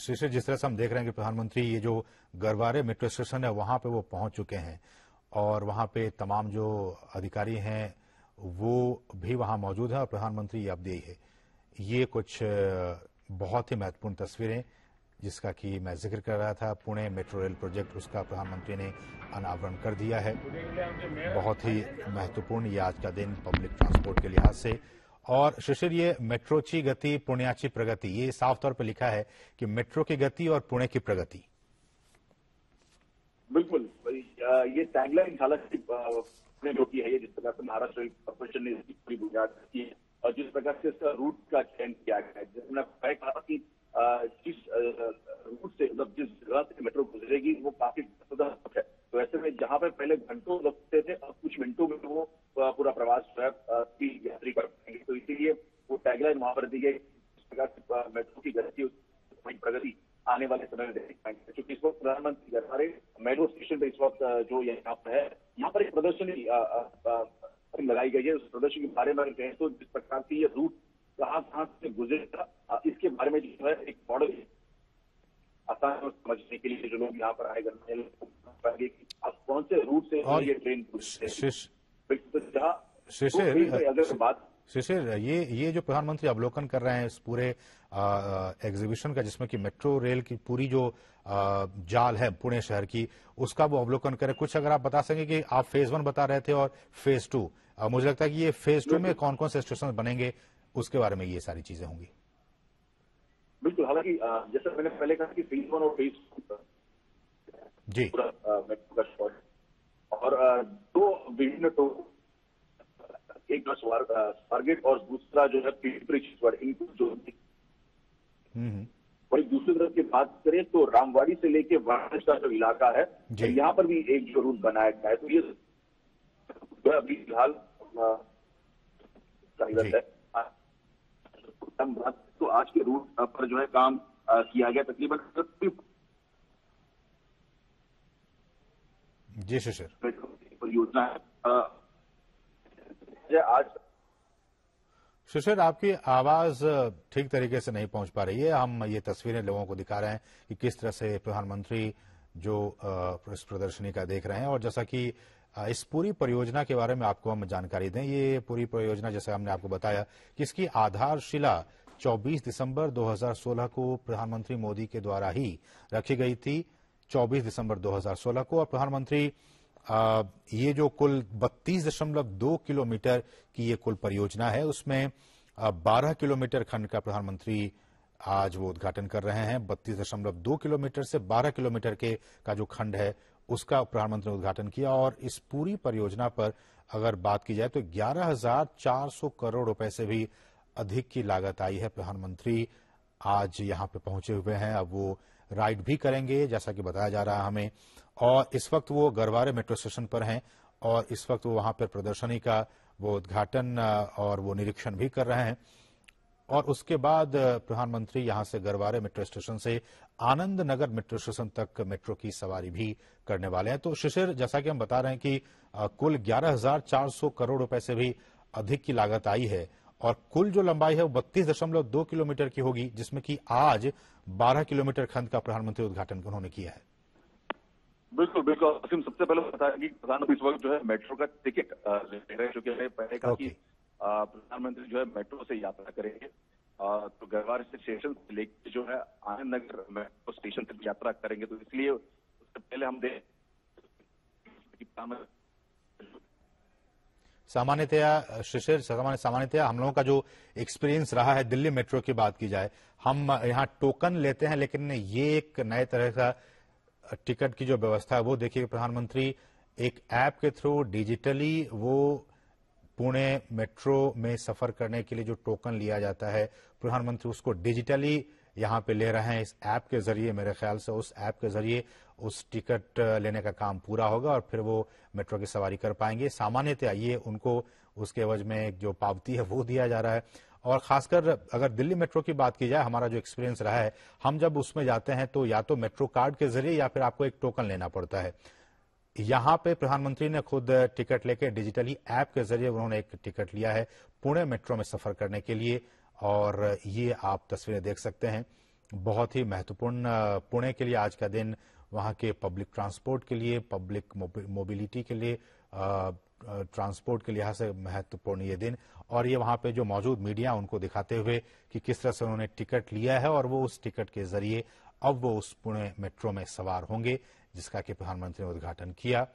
से जिस तरह से हम देख रहे हैं कि प्रधानमंत्री ये जो गरवारे मेट्रो स्टेशन है वहां पे वो पहुंच चुके हैं और वहां पे तमाम जो अधिकारी हैं वो भी वहां मौजूद है और प्रधानमंत्री अब दे है ये कुछ बहुत ही महत्वपूर्ण तस्वीरें जिसका कि मैं जिक्र कर रहा था पुणे मेट्रो रेल प्रोजेक्ट उसका प्रधानमंत्री ने अनावरण कर दिया है बहुत ही महत्वपूर्ण ये आज का दिन पब्लिक ट्रांसपोर्ट के लिहाज से और शिशिर ये मेट्रोची गति पुण्याची प्रगति ये साफ तौर पर लिखा है कि मेट्रो की गति और पुणे की प्रगति बिल्कुल ये टैगलाइन हालांकि पुणे जो की है जिस प्रकार से महाराष्ट्र कॉर्पोरेशन ने इसकी पूरी बुनियाद है और जिस प्रकार से इसका रूट का चयन किया गया है कहा कि जिस रूट से मतलब जिस जगह से मेट्रो गुजरेगी वो काफी है तो ऐसे में जहां पे पहले घंटों लगते थे अब कुछ मिनटों में वो पूरा प्रवास जो है यात्री कर पाएंगे तो इसीलिए वो टैगलाइन वहां पर दी गई प्रकार मेट्रो की गति प्रगति आने वाले समय में देख पाएंगे क्योंकि इस वक्त प्रधानमंत्री हमारे मेट्रो स्टेशन पे इस वक्त जो यहाँ पर है यहाँ पर एक प्रदर्शनी लगाई गई है उस प्रदर्शन के बारे में अगर कहें तो जिस प्रकार की ये रूट कहाँ कहाँ से गुजरेगा इसके बारे में जो है एक मॉडल आसान और समझने के लिए जो लोग यहाँ पर आए गए आप कौन से रूट से ये ट्रेन तो तो अगर बात शिशिर ये ये जो प्रधानमंत्री अवलोकन कर रहे हैं इस पूरे एग्जीबिशन का जिसमें कि मेट्रो रेल की पूरी जो आ, जाल है पुणे शहर की उसका वो अवलोकन करें कुछ अगर आप बता सकें कि आप फेज वन बता रहे थे और फेज टू मुझे लगता है कि ये फेज टू में कौन कौन से स्टेशन बनेंगे उसके बारे में ये सारी चीजें होंगी बिल्कुल हालांकि जैसा मैंने पहले कहा कि फेज वन और फेज जी पूरा का और दो विभिन्न तो एक टारगेट और दूसरा जो है पीपरीश्वर इनको जो वही हम्म, हम्म। दूसरी तरफ की बात करें तो रामवाड़ी से लेके वाराणसी का जो इलाका है यहाँ पर भी एक जो रूट बनाया गया है तो ये जो अभी फिलहाल है हम बात तो आज के रूट पर जो है काम किया गया तकरीबन जी सर परियोजना है आपकी आवाज ठीक तरीके से नहीं पहुंच पा रही है हम ये तस्वीरें लोगों को दिखा रहे हैं कि किस तरह से प्रधानमंत्री जो इस प्रदर्शनी का देख रहे हैं और जैसा कि इस पूरी परियोजना के बारे में आपको हम जानकारी दें ये पूरी परियोजना जैसे हमने आपको बताया कि इसकी आधारशिला 24 दिसंबर 2016 को प्रधानमंत्री मोदी के द्वारा ही रखी गई थी 24 दिसंबर 2016 को और प्रधानमंत्री ये जो कुल 32.2 किलोमीटर की ये कुल परियोजना है उसमें 12 किलोमीटर खंड का प्रधानमंत्री आज वो उद्घाटन कर रहे हैं 32.2 किलोमीटर से 12 किलोमीटर के का जो खंड है उसका प्रधानमंत्री ने उद्घाटन किया और इस पूरी परियोजना पर अगर बात की जाए तो 11,400 करोड़ रुपए से भी अधिक की लागत आई है प्रधानमंत्री आज यहां पे पहुंचे हुए हैं अब वो राइड भी करेंगे जैसा कि बताया जा रहा है हमें और इस वक्त वो गरवारे मेट्रो स्टेशन पर हैं और इस वक्त वो वहां पर प्रदर्शनी का वो उद्घाटन और वो निरीक्षण भी कर रहे हैं और उसके बाद प्रधानमंत्री यहां से गरवारे मेट्रो स्टेशन से आनंद नगर मेट्रो स्टेशन तक मेट्रो की सवारी भी करने वाले हैं तो शिशिर जैसा कि हम बता रहे हैं कि कुल 11,400 करोड़ रुपए से भी अधिक की लागत आई है और कुल जो लंबाई है वो बत्तीस दशमलव दो किलोमीटर की होगी जिसमें कि आज 12 किलोमीटर खंड का प्रधानमंत्री उद्घाटन उन्होंने किया है बिल्कुल बिल्कुल असीम सबसे पहले बताया कि प्रधानमंत्री इस वक्त जो है मेट्रो का टिकट ले रहे चूंकि हमने पहले कहा कि प्रधानमंत्री जो है मेट्रो से यात्रा करेंगे तो गरवार स्टेशन से लेकर जो है आनंद नगर मेट्रो स्टेशन तक यात्रा करेंगे तो इसलिए उससे पहले हम देख सामान्यतया शिशिर सामान्यतया हम लोगों का जो एक्सपीरियंस रहा है दिल्ली मेट्रो की बात की जाए हम यहाँ टोकन लेते हैं लेकिन ये एक नए तरह का टिकट की जो व्यवस्था है वो देखिए प्रधानमंत्री एक ऐप के थ्रू डिजिटली वो पुणे मेट्रो में सफर करने के लिए जो टोकन लिया जाता है प्रधानमंत्री उसको डिजिटली यहाँ पे ले रहे हैं इस ऐप के जरिए मेरे ख्याल से उस ऐप के जरिए उस टिकट लेने का काम पूरा होगा और फिर वो मेट्रो की सवारी कर पाएंगे सामान्यतया ये उनको उसके एवज में जो पावती है वो दिया जा रहा है और खासकर अगर दिल्ली मेट्रो की बात की जाए हमारा जो एक्सपीरियंस रहा है हम जब उसमें जाते हैं तो या तो मेट्रो कार्ड के जरिए या फिर आपको एक टोकन लेना पड़ता है यहाँ पे प्रधानमंत्री ने खुद टिकट लेके डिजिटली ऐप के जरिए उन्होंने एक टिकट लिया है पुणे मेट्रो में सफर करने के लिए और ये आप तस्वीरें देख सकते हैं बहुत ही महत्वपूर्ण पुणे के लिए आज का दिन वहाँ के पब्लिक ट्रांसपोर्ट के लिए पब्लिक मोबिलिटी के लिए ट्रांसपोर्ट के लिहाज से महत्वपूर्ण ये दिन और ये वहाँ पे जो मौजूद मीडिया उनको दिखाते हुए कि किस तरह से उन्होंने टिकट लिया है और वो उस टिकट के जरिए अब वो उस पुणे मेट्रो में सवार होंगे जिसका कि प्रधानमंत्री ने उद्घाटन किया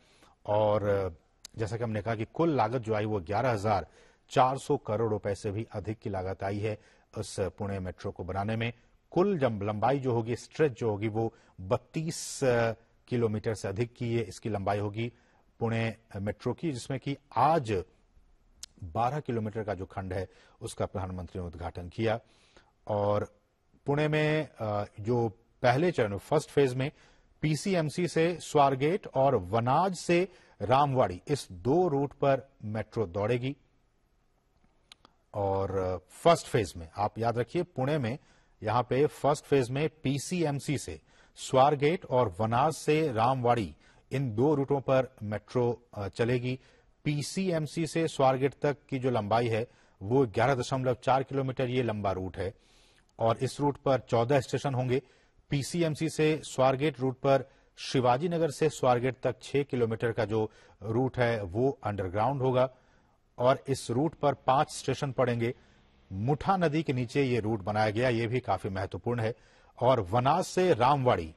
और जैसा कि हमने कहा कि कुल लागत जो आई वो ग्यारह हजार चार सौ करोड़ रुपए से भी अधिक की लागत आई है इस पुणे मेट्रो को बनाने में कुल लंबाई जो होगी स्ट्रेच जो होगी वो 32 किलोमीटर से अधिक की है इसकी लंबाई होगी पुणे मेट्रो की जिसमें कि आज 12 किलोमीटर का जो खंड है उसका प्रधानमंत्री ने उद्घाटन किया और पुणे में जो पहले चरण फर्स्ट फेज में पीसीएमसी से स्वारगेट और वनाज से रामवाड़ी इस दो रूट पर मेट्रो दौड़ेगी और फर्स्ट फेज में आप याद रखिए पुणे में यहां पे फर्स्ट फेज में पीसीएमसी से स्वारगेट और वनाज से रामवाड़ी इन दो रूटों पर मेट्रो चलेगी पीसीएमसी से स्वारगेट तक की जो लंबाई है वो 11.4 किलोमीटर ये लंबा रूट है और इस रूट पर चौदह स्टेशन होंगे पीसीएमसी से स्वारगेट रूट पर शिवाजी नगर से स्वारगेट तक छह किलोमीटर का जो रूट है वो अंडरग्राउंड होगा और इस रूट पर पांच स्टेशन पड़ेंगे मुठा नदी के नीचे ये रूट बनाया गया ये भी काफी महत्वपूर्ण है और वनास से रामवाड़ी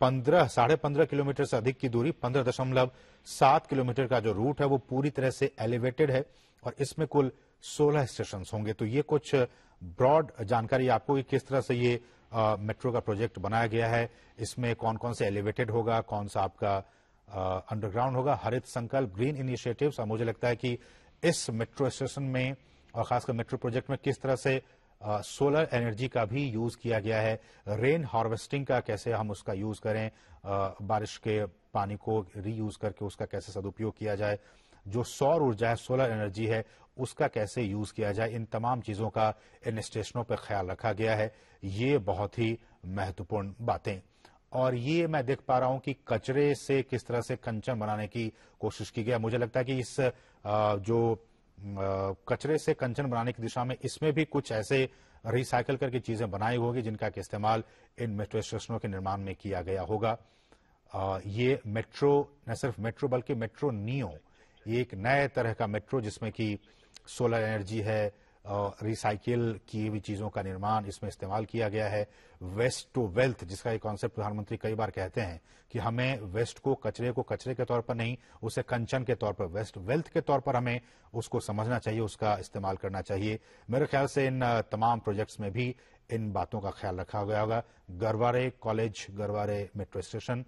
पंद्रह साढ़े पंद्रह किलोमीटर से अधिक की दूरी पंद्रह दशमलव सात किलोमीटर का जो रूट है वो पूरी तरह से एलिवेटेड है और इसमें कुल सोलह स्टेशन होंगे तो ये कुछ ब्रॉड जानकारी आपको कि किस तरह से ये आ, मेट्रो का प्रोजेक्ट बनाया गया है इसमें कौन कौन से एलिवेटेड होगा कौन सा आपका अंडरग्राउंड होगा हरित संकल्प ग्रीन इनिशिएटिव्स और मुझे लगता है कि इस मेट्रो स्टेशन में और खासकर मेट्रो प्रोजेक्ट में किस तरह से सोलर एनर्जी का भी यूज किया गया है रेन हार्वेस्टिंग का कैसे हम उसका यूज करें बारिश के पानी को रीयूज करके उसका कैसे सदुपयोग किया जाए जो सौर ऊर्जा है सोलर एनर्जी है उसका कैसे यूज किया जाए इन तमाम चीजों का इन स्टेशनों पर ख्याल रखा गया है ये बहुत ही महत्वपूर्ण बातें और ये मैं देख पा रहा हूं कि कचरे से किस तरह से कंचन बनाने की कोशिश की गई मुझे लगता है कि इस जो कचरे से कंचन बनाने की दिशा में इसमें भी कुछ ऐसे रिसाइकिल करके चीजें बनाई होगी जिनका इस्तेमाल इन मेट्रो स्टेशनों के निर्माण में किया गया होगा ये मेट्रो न सिर्फ मेट्रो बल्कि मेट्रो नियो ये एक नए तरह का मेट्रो जिसमें कि सोलर एनर्जी है रिसाइकिल की हुई चीज़ों का निर्माण इसमें इस्तेमाल किया गया है वेस्ट टू वेल्थ जिसका ये कॉन्सेप्ट प्रधानमंत्री कई बार कहते हैं कि हमें वेस्ट को कचरे को कचरे के तौर पर नहीं उसे कंचन के तौर पर वेस्ट वेल्थ के तौर पर हमें उसको समझना चाहिए उसका इस्तेमाल करना चाहिए मेरे ख्याल से इन तमाम प्रोजेक्ट्स में भी इन बातों का ख्याल रखा गया होगा Garware college Garware metro station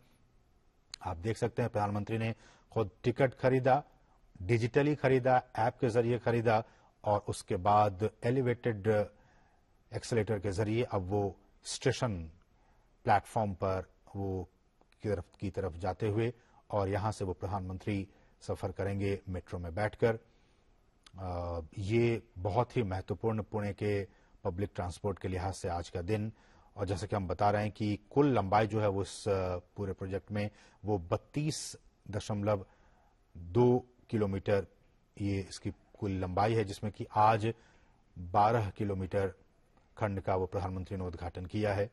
आप देख सकते हैं प्रधानमंत्री ने खुद टिकट खरीदा डिजिटली खरीदा ऐप के जरिए खरीदा और उसके बाद एलिवेटेड एक्सेलेटर के जरिए अब वो स्टेशन प्लेटफॉर्म पर वो की तरफ की तरफ जाते हुए और यहाँ से वो प्रधानमंत्री सफर करेंगे मेट्रो में बैठकर ये बहुत ही महत्वपूर्ण पुणे के पब्लिक ट्रांसपोर्ट के लिहाज से आज का दिन और जैसे कि हम बता रहे हैं कि कुल लंबाई जो है वो इस पूरे प्रोजेक्ट में वो बत्तीस दशमलव दो किलोमीटर ये इसकी कुल लंबाई है जिसमें कि आज 12 किलोमीटर खंड का वो प्रधानमंत्री ने उद्घाटन किया है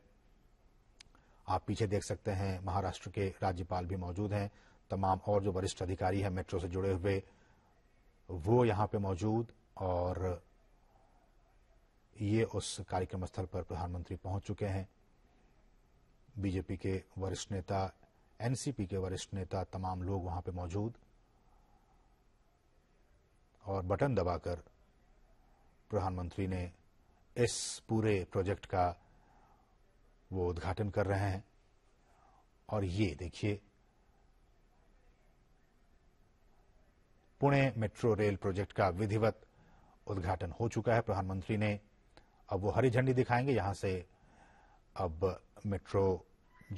आप पीछे देख सकते हैं महाराष्ट्र के राज्यपाल भी मौजूद हैं तमाम और जो वरिष्ठ अधिकारी हैं मेट्रो से जुड़े हुए वो यहां पे मौजूद और ये उस कार्यक्रम स्थल पर प्रधानमंत्री पहुंच चुके हैं बीजेपी के वरिष्ठ नेता एनसीपी के वरिष्ठ नेता तमाम लोग वहां पे मौजूद और बटन दबाकर प्रधानमंत्री ने इस पूरे प्रोजेक्ट का वो उद्घाटन कर रहे हैं और ये देखिए पुणे मेट्रो रेल प्रोजेक्ट का विधिवत उद्घाटन हो चुका है प्रधानमंत्री ने अब वो हरी झंडी दिखाएंगे यहां से अब मेट्रो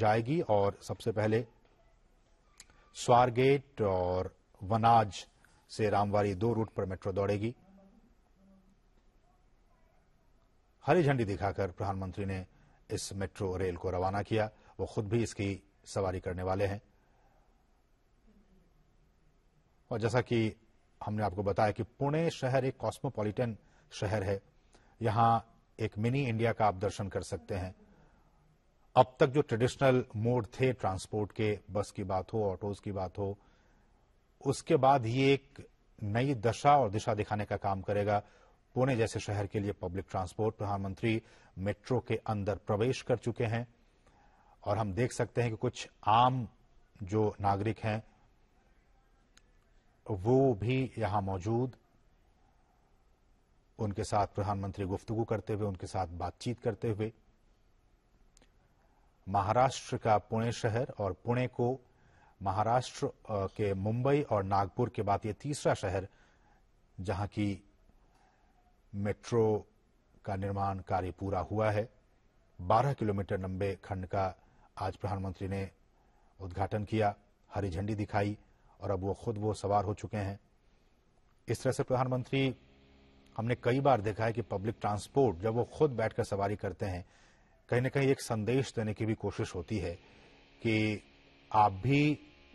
जाएगी और सबसे पहले स्वारगेट और वनाज से रामवारी दो रूट पर मेट्रो दौड़ेगी हरी झंडी दिखाकर प्रधानमंत्री ने इस मेट्रो रेल को रवाना किया वो खुद भी इसकी सवारी करने वाले हैं और जैसा कि हमने आपको बताया कि पुणे शहर एक कॉस्मोपॉलिटन शहर है यहां एक मिनी इंडिया का आप दर्शन कर सकते हैं अब तक जो ट्रेडिशनल मोड थे ट्रांसपोर्ट के बस की बात हो ऑटोज की बात हो उसके बाद ये एक नई दशा और दिशा दिखाने का काम करेगा पुणे जैसे शहर के लिए पब्लिक ट्रांसपोर्ट प्रधानमंत्री मेट्रो के अंदर प्रवेश कर चुके हैं और हम देख सकते हैं कि कुछ आम जो नागरिक हैं वो भी यहां मौजूद उनके साथ प्रधानमंत्री गुफ्तगु करते हुए उनके साथ बातचीत करते हुए महाराष्ट्र का पुणे शहर और पुणे को महाराष्ट्र के मुंबई और नागपुर के बाद ये तीसरा शहर जहां की मेट्रो का निर्माण कार्य पूरा हुआ है 12 किलोमीटर लंबे खंड का आज प्रधानमंत्री ने उद्घाटन किया हरी झंडी दिखाई और अब वो खुद वो सवार हो चुके हैं इस तरह से प्रधानमंत्री हमने कई बार देखा है कि पब्लिक ट्रांसपोर्ट जब वो खुद बैठकर सवारी करते हैं कहीं ना कहीं एक संदेश देने की भी कोशिश होती है कि आप भी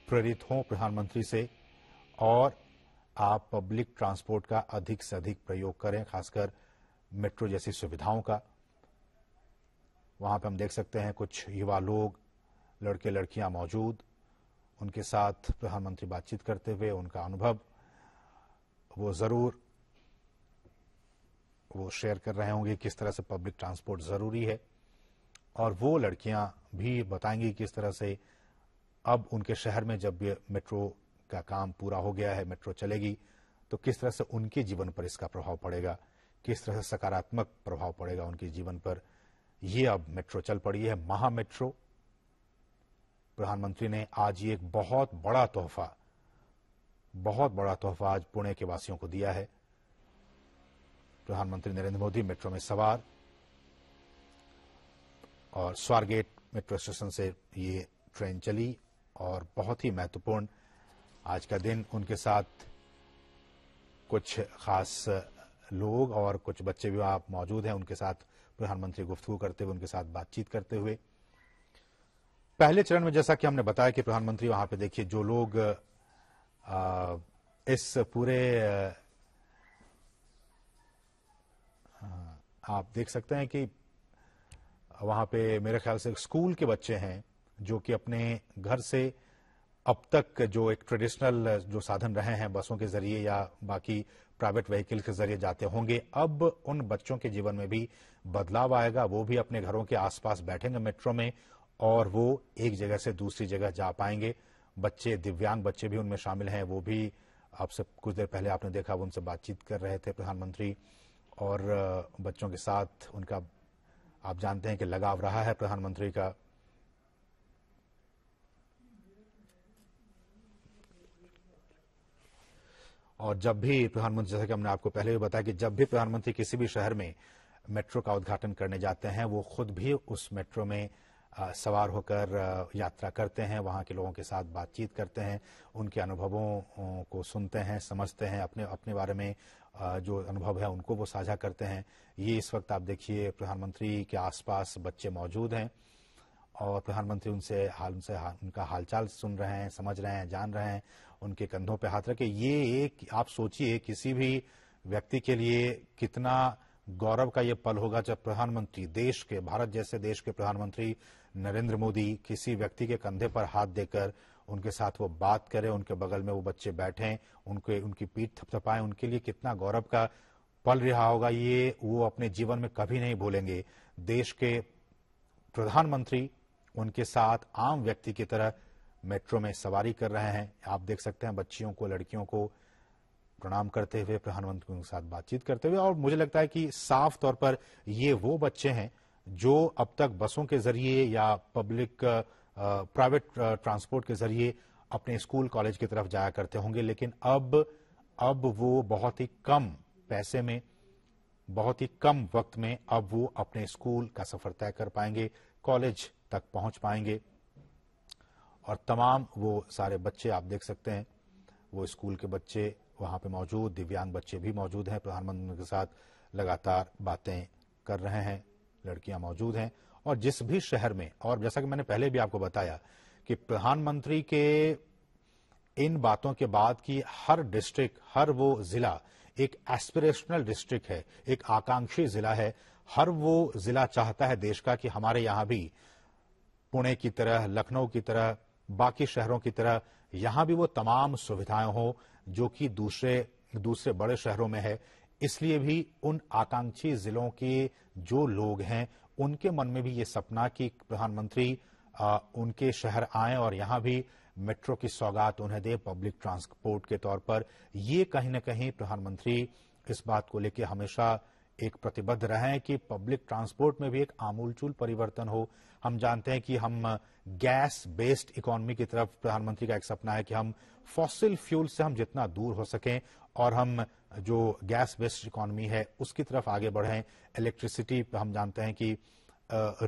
प्रेरित हों प्रधानमंत्री से और आप पब्लिक ट्रांसपोर्ट का अधिक से अधिक प्रयोग करें खासकर मेट्रो जैसी सुविधाओं का वहां पर हम देख सकते हैं कुछ युवा लोग लड़के लड़कियां मौजूद उनके साथ प्रधानमंत्री बातचीत करते हुए उनका अनुभव वो जरूर वो शेयर कर रहे होंगे किस तरह से पब्लिक ट्रांसपोर्ट जरूरी है और वो लड़कियां भी बताएंगी किस तरह से अब उनके शहर में जब ये मेट्रो का काम पूरा हो गया है मेट्रो चलेगी तो किस तरह से उनके जीवन पर इसका प्रभाव पड़ेगा किस तरह से सकारात्मक प्रभाव पड़ेगा उनके जीवन पर ये अब मेट्रो चल पड़ी है महा मेट्रो प्रधानमंत्री ने आज ये एक बहुत बड़ा तोहफा बहुत बड़ा तोहफा आज पुणे के वासियों को दिया है प्रधानमंत्री नरेंद्र मोदी मेट्रो में सवार और स्वारगेट मेट्रो स्टेशन से ये ट्रेन चली और बहुत ही महत्वपूर्ण आज का दिन उनके साथ कुछ खास लोग और कुछ बच्चे भी आप मौजूद हैं उनके साथ प्रधानमंत्री गुफ्तगु करते हुए उनके साथ बातचीत करते हुए पहले चरण में जैसा कि हमने बताया कि प्रधानमंत्री वहां पे देखिए जो लोग आ, इस पूरे आ, आप देख सकते हैं कि वहां पे मेरे ख्याल से स्कूल के बच्चे हैं जो कि अपने घर से अब तक जो एक ट्रेडिशनल जो साधन रहे हैं बसों के जरिए या बाकी प्राइवेट व्हीकल के जरिए जाते होंगे अब उन बच्चों के जीवन में भी बदलाव आएगा वो भी अपने घरों के आसपास बैठेंगे मेट्रो में और वो एक जगह से दूसरी जगह जा पाएंगे बच्चे दिव्यांग बच्चे भी उनमें शामिल हैं वो भी आपसे कुछ देर पहले आपने देखा वो उनसे बातचीत कर रहे थे प्रधानमंत्री और बच्चों के साथ उनका आप जानते हैं कि लगाव रहा है प्रधानमंत्री का और जब भी प्रधानमंत्री जैसा कि हमने आपको पहले भी बताया कि जब भी प्रधानमंत्री किसी भी शहर में मेट्रो का उद्घाटन करने जाते हैं वो खुद भी उस मेट्रो में आ, सवार होकर यात्रा करते हैं वहाँ के लोगों के साथ बातचीत करते हैं उनके अनुभवों को सुनते हैं समझते हैं अपने अपने बारे में आ, जो अनुभव है उनको वो साझा करते हैं ये इस वक्त आप देखिए प्रधानमंत्री के आसपास बच्चे मौजूद हैं और प्रधानमंत्री उनसे हाल उनसे हा, उनका हालचाल सुन रहे हैं समझ रहे हैं जान रहे हैं उनके कंधों पे हाथ रखे ये एक आप सोचिए किसी भी व्यक्ति के लिए कितना गौरव का ये पल होगा जब प्रधानमंत्री देश के भारत जैसे देश के प्रधानमंत्री नरेंद्र मोदी किसी व्यक्ति के कंधे पर हाथ देकर उनके साथ वो बात करें उनके बगल में वो बच्चे बैठे उनके उनकी पीठ थपथपाएं उनके लिए कितना गौरव का पल रहा होगा ये वो अपने जीवन में कभी नहीं भूलेंगे देश के प्रधानमंत्री उनके साथ आम व्यक्ति की तरह मेट्रो में सवारी कर रहे हैं आप देख सकते हैं बच्चियों को लड़कियों को प्रणाम करते हुए प्रधानमंत्री के साथ बातचीत करते हुए और मुझे लगता है कि साफ तौर पर ये वो बच्चे हैं जो अब तक बसों के जरिए या पब्लिक प्राइवेट ट्रांसपोर्ट के जरिए अपने स्कूल कॉलेज की तरफ जाया करते होंगे लेकिन अब अब वो बहुत ही कम पैसे में बहुत ही कम वक्त में अब वो अपने स्कूल का सफर तय कर पाएंगे कॉलेज तक पहुंच पाएंगे और तमाम वो सारे बच्चे आप देख सकते हैं वो स्कूल के बच्चे वहाँ पे मौजूद दिव्यांग बच्चे भी मौजूद हैं प्रधानमंत्री के साथ लगातार बातें कर रहे हैं लड़कियां मौजूद हैं और जिस भी शहर में और जैसा कि मैंने पहले भी आपको बताया कि प्रधानमंत्री के इन बातों के बाद कि हर डिस्ट्रिक्ट हर वो जिला एक एस्पिरेशनल डिस्ट्रिक्ट है एक आकांक्षी जिला है हर वो जिला चाहता है देश का कि हमारे यहां भी पुणे की तरह लखनऊ की तरह बाकी शहरों की तरह यहां भी वो तमाम सुविधाएं हों जो कि दूसरे दूसरे बड़े शहरों में है इसलिए भी उन आकांक्षी जिलों के जो लोग हैं उनके मन में भी ये सपना कि प्रधानमंत्री उनके शहर आए और यहां भी मेट्रो की सौगात उन्हें दे पब्लिक ट्रांसपोर्ट के तौर पर ये कहीं ना कहीं प्रधानमंत्री इस बात को लेकर हमेशा एक प्रतिबद्ध हैं कि पब्लिक ट्रांसपोर्ट में भी एक आमूलचूल परिवर्तन हो हम जानते हैं कि हम गैस बेस्ड इकोनॉमी की तरफ प्रधानमंत्री का एक सपना है कि हम फॉसिल फ्यूल से हम जितना दूर हो सकें और हम जो गैस बेस्ड इकोनॉमी है उसकी तरफ आगे बढ़ें इलेक्ट्रिसिटी हम जानते हैं कि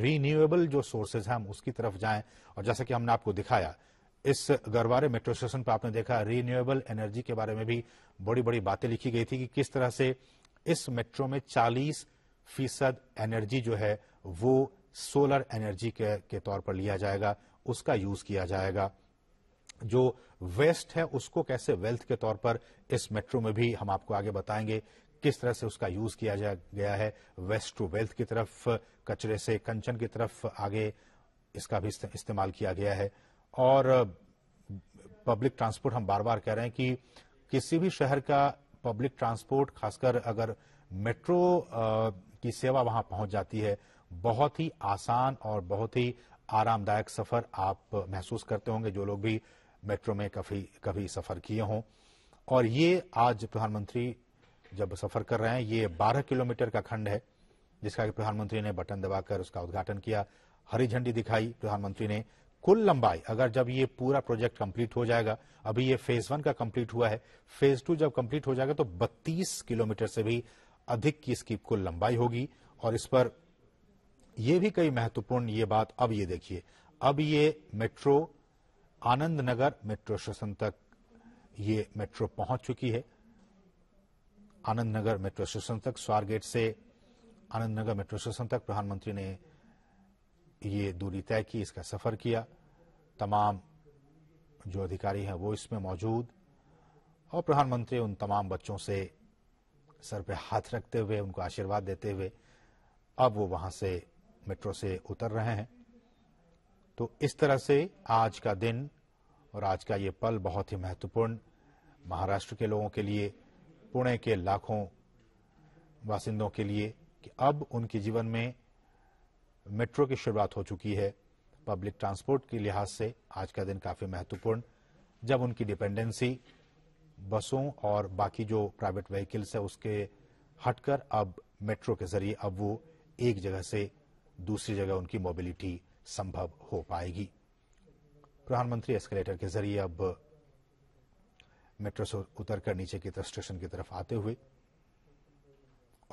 रीन्यूएबल जो सोर्सेज हैं हम उसकी तरफ जाएं और जैसा कि हमने आपको दिखाया इस गरवारे मेट्रो स्टेशन पर आपने देखा रीन्यूएबल एनर्जी के बारे में भी बड़ी बड़ी बातें लिखी गई थी कि किस तरह से इस मेट्रो में 40 फीसद एनर्जी जो है वो सोलर एनर्जी के, के तौर पर लिया जाएगा उसका यूज किया जाएगा जो वेस्ट है उसको कैसे वेल्थ के तौर पर इस मेट्रो में भी हम आपको आगे बताएंगे किस तरह से उसका यूज किया जा गया है वेस्ट टू वेल्थ की तरफ कचरे से कंचन की तरफ आगे इसका भी इस्तेमाल किया गया है और पब्लिक ट्रांसपोर्ट हम बार बार कह रहे हैं कि किसी भी शहर का पब्लिक ट्रांसपोर्ट खासकर अगर मेट्रो की सेवा वहां पहुंच जाती है बहुत ही आसान और बहुत ही आरामदायक सफर आप महसूस करते होंगे जो लोग भी मेट्रो में कभी कभी सफर किए हों और ये आज प्रधानमंत्री जब सफर कर रहे हैं ये 12 किलोमीटर का खंड है जिसका कि प्रधानमंत्री ने बटन दबाकर उसका उद्घाटन किया हरी झंडी दिखाई प्रधानमंत्री ने कुल लंबाई अगर जब ये पूरा प्रोजेक्ट कंप्लीट हो जाएगा अभी ये फेज वन का कंप्लीट हुआ है फेज टू जब कंप्लीट हो जाएगा तो 32 किलोमीटर से भी अधिक की इसकी कुल लंबाई होगी और इस पर यह भी कई महत्वपूर्ण ये बात अब ये देखिए अब ये metro Anand Nagar metro station तक ये मेट्रो पहुंच चुकी है आनंद नगर मेट्रो स्टेशन तक स्वारगेट से आनंद नगर मेट्रो स्टेशन तक प्रधानमंत्री ने ये दूरी तय की इसका सफर किया तमाम जो अधिकारी हैं वो इसमें मौजूद और प्रधानमंत्री उन तमाम बच्चों से सर पे हाथ रखते हुए उनको आशीर्वाद देते हुए अब वो वहां से मेट्रो से उतर रहे हैं तो इस तरह से आज का दिन और आज का ये पल बहुत ही महत्वपूर्ण महाराष्ट्र के लोगों के लिए पुणे के लाखों बासिंदों के लिए कि अब उनके जीवन में मेट्रो की शुरुआत हो चुकी है पब्लिक ट्रांसपोर्ट के लिहाज से आज का दिन काफी महत्वपूर्ण जब उनकी डिपेंडेंसी बसों और बाकी जो प्राइवेट व्हीकल्स है उसके हटकर अब मेट्रो के जरिए अब वो एक जगह से दूसरी जगह उनकी मोबिलिटी संभव हो पाएगी प्रधानमंत्री एस्केलेटर के जरिए अब मेट्रो से उतरकर नीचे की तरफ स्टेशन की तरफ आते हुए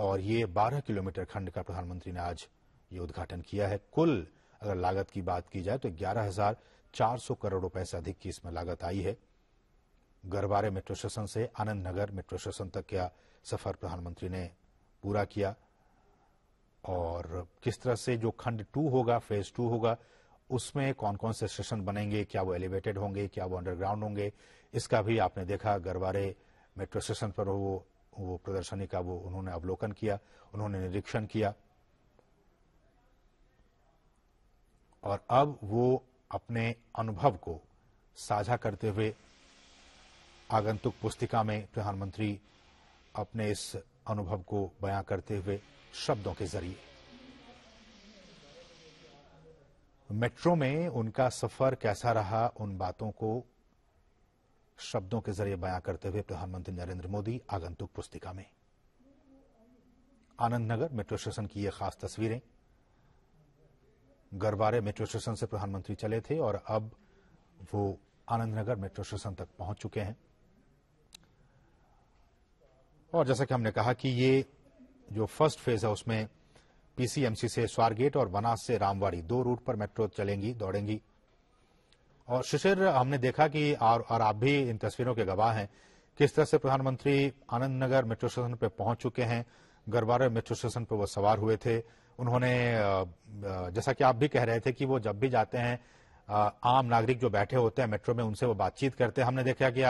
और ये 12 किलोमीटर खंड का प्रधानमंत्री ने आज ये उद्घाटन किया है कुल अगर लागत की बात की जाए तो ग्यारह हजार चार सौ करोड़ रुपए से अधिक की इसमें लागत आई है गरबारे मेट्रो स्टेशन से आनंद नगर मेट्रो स्टेशन तक का सफर प्रधानमंत्री ने पूरा किया और किस तरह से जो खंड टू होगा फेज टू होगा उसमें कौन कौन से स्टेशन बनेंगे क्या वो एलिवेटेड होंगे क्या वो अंडरग्राउंड होंगे इसका भी आपने देखा गरवारे मेट्रो स्टेशन पर वो वो प्रदर्शनी का वो उन्होंने अवलोकन किया उन्होंने निरीक्षण किया और अब वो अपने अनुभव को साझा करते हुए आगंतुक पुस्तिका में प्रधानमंत्री अपने इस अनुभव को बयां करते हुए शब्दों के जरिए मेट्रो में उनका सफर कैसा रहा उन बातों को शब्दों के जरिए बयां करते हुए प्रधानमंत्री नरेंद्र मोदी आगंतुक पुस्तिका में आनंद नगर मेट्रो स्टेशन की ये खास तस्वीरें गरबारे मेट्रो स्टेशन से प्रधानमंत्री चले थे और अब वो आनंदनगर मेट्रो स्टेशन तक पहुंच चुके हैं और जैसा कि हमने कहा कि ये जो फर्स्ट फेज है उसमें पीसीएमसी से स्वारगेट और वनास से रामवाड़ी दो रूट पर मेट्रो चलेंगी दौड़ेंगी और शिशिर हमने देखा कि और, और आप भी इन तस्वीरों के गवाह हैं किस तरह से प्रधानमंत्री आनंदनगर मेट्रो स्टेशन पर पहुंच चुके हैं गरबारे मेट्रो स्टेशन पर वो सवार हुए थे उन्होंने जैसा कि आप भी कह रहे थे कि वो जब भी जाते हैं आम नागरिक जो बैठे होते हैं मेट्रो में उनसे वो बातचीत करते हैं हमने देखा कि